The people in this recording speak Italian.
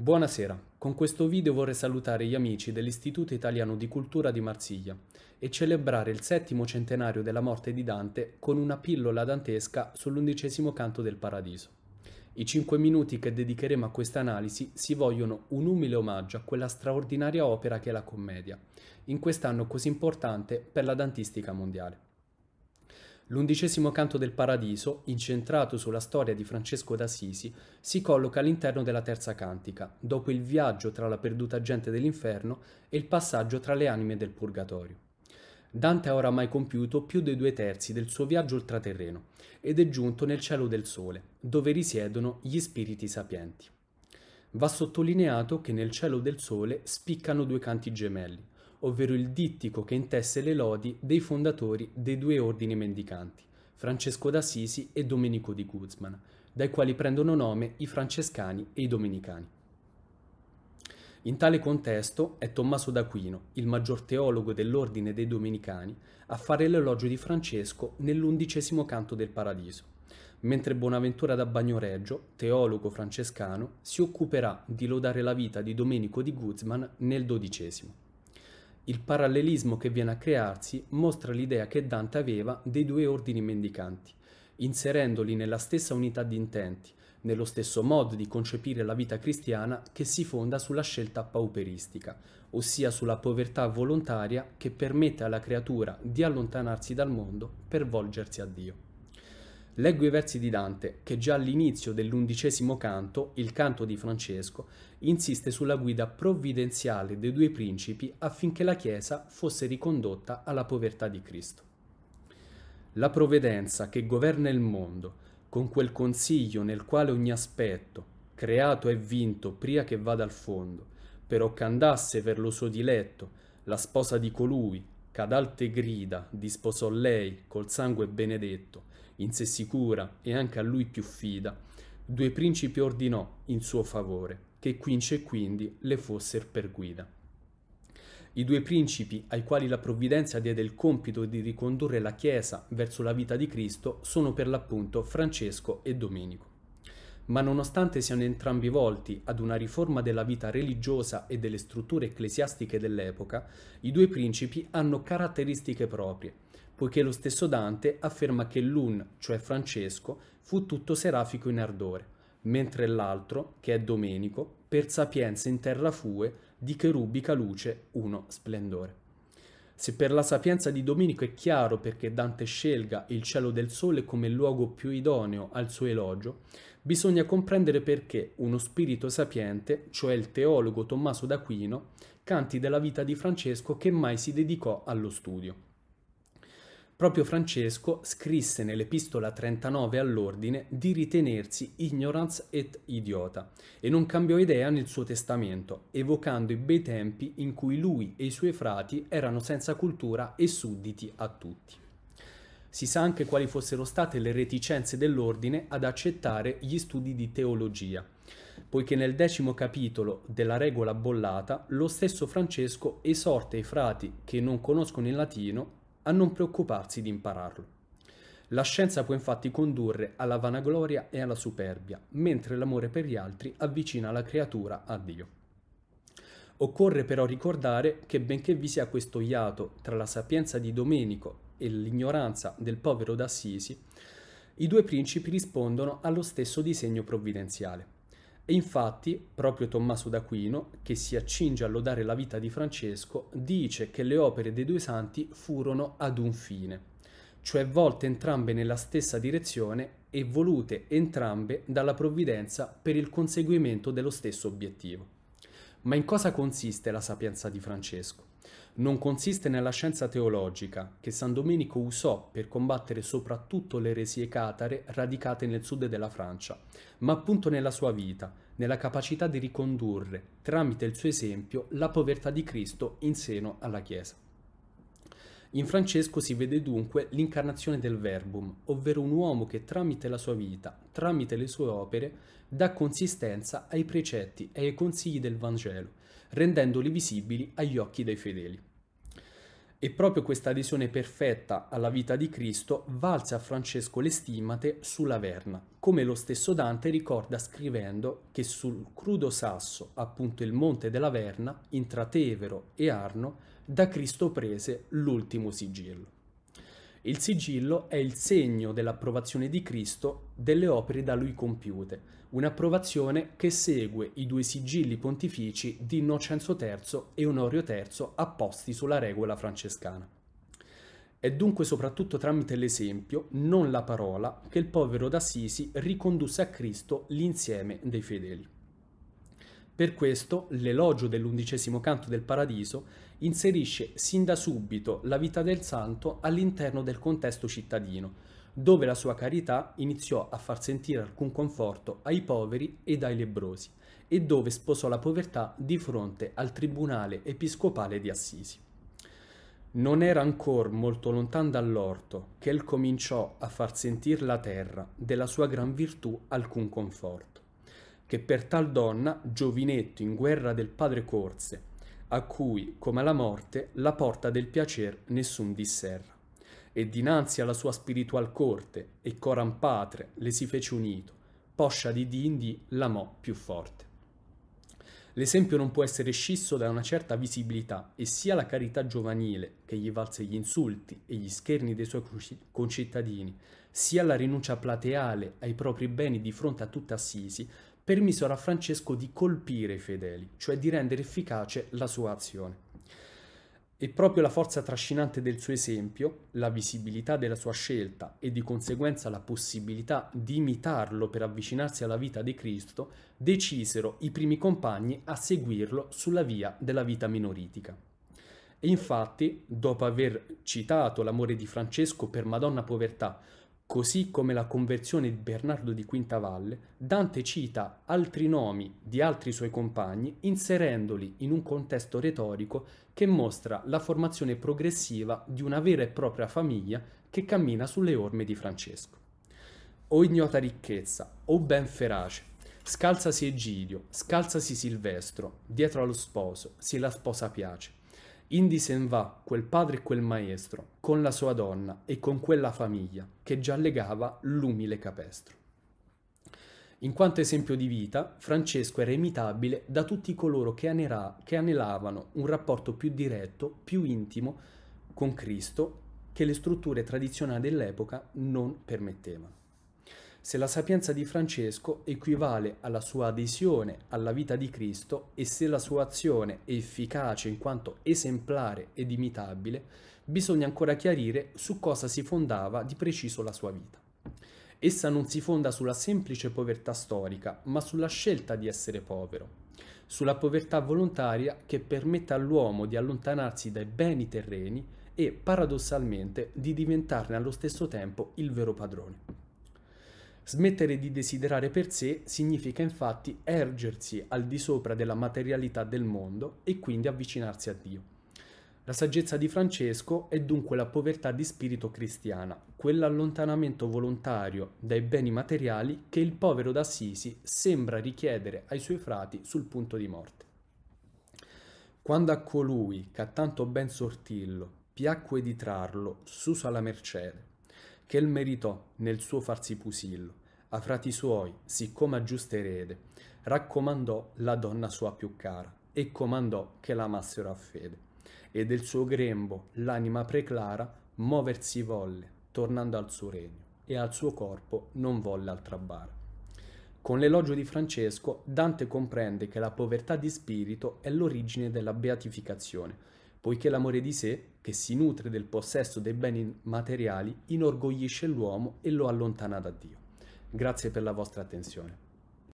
Buonasera, con questo video vorrei salutare gli amici dell'Istituto Italiano di Cultura di Marsiglia e celebrare il settimo centenario della morte di Dante con una pillola dantesca sull'undicesimo canto del Paradiso. I cinque minuti che dedicheremo a questa analisi si vogliono un umile omaggio a quella straordinaria opera che è la commedia, in quest'anno così importante per la dantistica mondiale. L'undicesimo canto del Paradiso, incentrato sulla storia di Francesco d'Assisi, si colloca all'interno della terza cantica, dopo il viaggio tra la perduta gente dell'inferno e il passaggio tra le anime del purgatorio. Dante ha oramai compiuto più dei due terzi del suo viaggio ultraterreno ed è giunto nel cielo del sole, dove risiedono gli spiriti sapienti. Va sottolineato che nel cielo del sole spiccano due canti gemelli, ovvero il dittico che intesse le lodi dei fondatori dei due ordini mendicanti, Francesco d'Assisi e Domenico di Guzman, dai quali prendono nome i francescani e i domenicani. In tale contesto è Tommaso d'Aquino, il maggior teologo dell'ordine dei Domenicani, a fare l'elogio di Francesco nell'undicesimo canto del Paradiso, mentre Bonaventura da Bagnoreggio, teologo francescano, si occuperà di lodare la vita di Domenico di Guzman nel dodicesimo. Il parallelismo che viene a crearsi mostra l'idea che Dante aveva dei due ordini mendicanti, inserendoli nella stessa unità di intenti, nello stesso modo di concepire la vita cristiana che si fonda sulla scelta pauperistica, ossia sulla povertà volontaria che permette alla creatura di allontanarsi dal mondo per volgersi a Dio. Leggo i versi di Dante, che già all'inizio dell'undicesimo canto, il canto di Francesco, insiste sulla guida provvidenziale dei due principi affinché la Chiesa fosse ricondotta alla povertà di Cristo. La provvidenza che governa il mondo, con quel consiglio nel quale ogni aspetto, creato e vinto pria che vada al fondo, però che andasse per lo suo diletto, la sposa di colui, cadalte grida disposò lei col sangue benedetto, in sé sicura e anche a lui più fida, due principi ordinò in suo favore, che quince e quindi le fosser per guida. I due principi ai quali la provvidenza diede il compito di ricondurre la Chiesa verso la vita di Cristo sono per l'appunto Francesco e Domenico. Ma nonostante siano entrambi volti ad una riforma della vita religiosa e delle strutture ecclesiastiche dell'epoca, i due principi hanno caratteristiche proprie, poiché lo stesso Dante afferma che l'un, cioè Francesco, fu tutto serafico in ardore, mentre l'altro, che è Domenico, per sapienza in terra fue, di cherubica luce uno splendore. Se per la sapienza di Domenico è chiaro perché Dante scelga il cielo del sole come luogo più idoneo al suo elogio, bisogna comprendere perché uno spirito sapiente, cioè il teologo Tommaso d'Aquino, canti della vita di Francesco che mai si dedicò allo studio proprio Francesco scrisse nell'Epistola 39 all'Ordine di ritenersi ignorance et idiota e non cambiò idea nel suo testamento, evocando i bei tempi in cui lui e i suoi frati erano senza cultura e sudditi a tutti. Si sa anche quali fossero state le reticenze dell'Ordine ad accettare gli studi di teologia poiché nel decimo capitolo della regola bollata lo stesso Francesco esorta i frati che non conoscono il latino a non preoccuparsi di impararlo. La scienza può infatti condurre alla vanagloria e alla superbia, mentre l'amore per gli altri avvicina la creatura a Dio. Occorre però ricordare che benché vi sia questo iato tra la sapienza di Domenico e l'ignoranza del povero d'Assisi, i due principi rispondono allo stesso disegno provvidenziale. E infatti, proprio Tommaso d'Aquino, che si accinge a lodare la vita di Francesco, dice che le opere dei due santi furono ad un fine, cioè volte entrambe nella stessa direzione e volute entrambe dalla provvidenza per il conseguimento dello stesso obiettivo. Ma in cosa consiste la sapienza di Francesco? non consiste nella scienza teologica che San Domenico usò per combattere soprattutto le eresie catare radicate nel sud della Francia, ma appunto nella sua vita, nella capacità di ricondurre, tramite il suo esempio, la povertà di Cristo in seno alla Chiesa. In Francesco si vede dunque l'incarnazione del Verbum, ovvero un uomo che tramite la sua vita, tramite le sue opere, dà consistenza ai precetti e ai consigli del Vangelo, rendendoli visibili agli occhi dei fedeli. E proprio questa adesione perfetta alla vita di Cristo valse a Francesco le stimate sulla Verna, come lo stesso Dante ricorda scrivendo che sul crudo sasso, appunto il monte della Verna, intra Tevero e Arno, da Cristo prese l'ultimo sigillo. Il sigillo è il segno dell'approvazione di Cristo delle opere da lui compiute, un'approvazione che segue i due sigilli pontifici di Innocenzo III e Onorio III apposti sulla regola francescana. È dunque soprattutto tramite l'esempio, non la parola, che il povero d'Assisi ricondusse a Cristo l'insieme dei fedeli. Per questo l'elogio dell'undicesimo canto del Paradiso inserisce sin da subito la vita del santo all'interno del contesto cittadino, dove la sua carità iniziò a far sentire alcun conforto ai poveri ed ai lebrosi, e dove sposò la povertà di fronte al tribunale episcopale di Assisi. Non era ancor molto lontan dall'orto che el cominciò a far sentire la terra della sua gran virtù alcun conforto che per tal donna, giovinetto in guerra del padre corse, a cui, come alla morte, la porta del piacer nessun disserra. E dinanzi alla sua spiritual corte e coram patre le si fece unito, poscia di dindi l'amò più forte. L'esempio non può essere scisso da una certa visibilità e sia la carità giovanile, che gli valse gli insulti e gli scherni dei suoi concittadini, sia la rinuncia plateale ai propri beni di fronte a tutta Assisi, permisero a Francesco di colpire i fedeli, cioè di rendere efficace la sua azione. E proprio la forza trascinante del suo esempio, la visibilità della sua scelta e di conseguenza la possibilità di imitarlo per avvicinarsi alla vita di Cristo, decisero i primi compagni a seguirlo sulla via della vita minoritica. E infatti, dopo aver citato l'amore di Francesco per Madonna Povertà Così come la conversione di Bernardo di Quintavalle, Dante cita altri nomi di altri suoi compagni inserendoli in un contesto retorico che mostra la formazione progressiva di una vera e propria famiglia che cammina sulle orme di Francesco. O ignota ricchezza, o ben ferace, scalzasi Egidio, scalzasi Silvestro, dietro allo sposo, se la sposa piace. Indi sen va, quel padre e quel maestro, con la sua donna e con quella famiglia che già legava l'umile capestro. In quanto esempio di vita, Francesco era imitabile da tutti coloro che, anerà, che anelavano un rapporto più diretto, più intimo con Cristo che le strutture tradizionali dell'epoca non permettevano se la sapienza di Francesco equivale alla sua adesione alla vita di Cristo e se la sua azione è efficace in quanto esemplare ed imitabile, bisogna ancora chiarire su cosa si fondava di preciso la sua vita. Essa non si fonda sulla semplice povertà storica, ma sulla scelta di essere povero, sulla povertà volontaria che permette all'uomo di allontanarsi dai beni terreni e, paradossalmente, di diventarne allo stesso tempo il vero padrone. Smettere di desiderare per sé significa infatti ergersi al di sopra della materialità del mondo e quindi avvicinarsi a Dio. La saggezza di Francesco è dunque la povertà di spirito cristiana, quell'allontanamento volontario dai beni materiali che il povero d'Assisi sembra richiedere ai suoi frati sul punto di morte. Quando a colui, che ha tanto ben sortillo, piacque di trarlo, susa la mercede, che il meritò nel suo farsi pusillo, a frati suoi, siccome a giusto erede, raccomandò la donna sua più cara e comandò che l'amassero a fede. E del suo grembo l'anima preclara muoversi volle, tornando al suo regno, e al suo corpo non volle altra bara. Con l'elogio di Francesco, Dante comprende che la povertà di spirito è l'origine della beatificazione, poiché l'amore di sé, che si nutre del possesso dei beni materiali, inorgoglisce l'uomo e lo allontana da Dio. Grazie per la vostra attenzione.